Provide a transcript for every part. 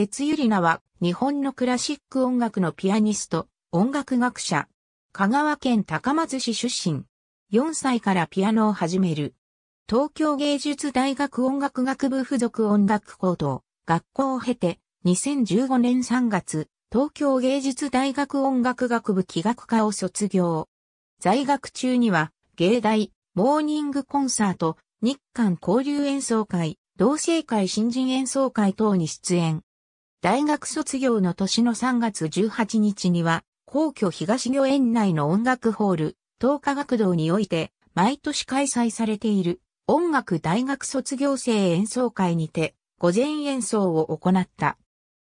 鉄ゆりなは、日本のクラシック音楽のピアニスト、音楽学者。香川県高松市出身。4歳からピアノを始める。東京芸術大学音楽学部附属音楽高等学校を経て、2015年3月、東京芸術大学音楽学部器楽科を卒業。在学中には、芸大、モーニングコンサート、日韓交流演奏会、同性会新人演奏会等に出演。大学卒業の年の3月18日には、皇居東御苑内の音楽ホール、東華学堂において、毎年開催されている、音楽大学卒業生演奏会にて、午前演奏を行った。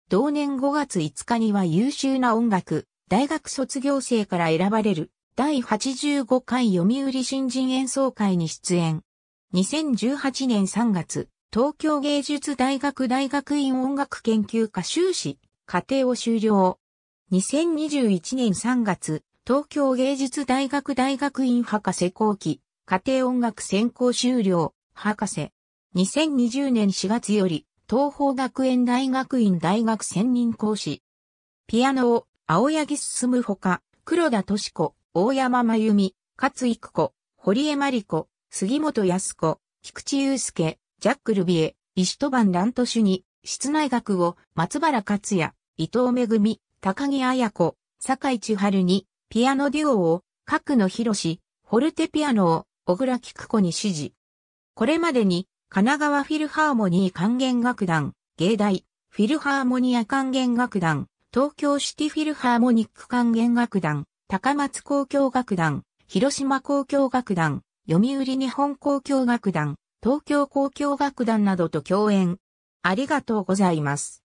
同年5月5日には優秀な音楽、大学卒業生から選ばれる、第85回読売新人演奏会に出演。2018年3月、東京芸術大学大学院音楽研究科修士、課程を修了。2021年3月、東京芸術大学大学院博士後期、家庭音楽専攻修了、博士。2020年4月より、東方学園大学院大学専任講師。ピアノを、青柳進むほか、黒田敏子、大山真由美、勝育子、堀江真理子、杉本康子、菊池祐介、ジャック・ルビエ、イシュトバン・ラントシュに、室内学を松原克也、伊藤恵、高木彩子、坂井千春に、ピアノデュオを、角野博士、フォルテピアノを、小倉菊子に指示。これまでに、神奈川フィルハーモニー管弦楽団、芸大、フィルハーモニア管弦楽団、東京シティフィルハーモニック管弦楽団、高松交響楽団、広島交響楽団、読売日本交響楽団、東京交響楽団などと共演。ありがとうございます。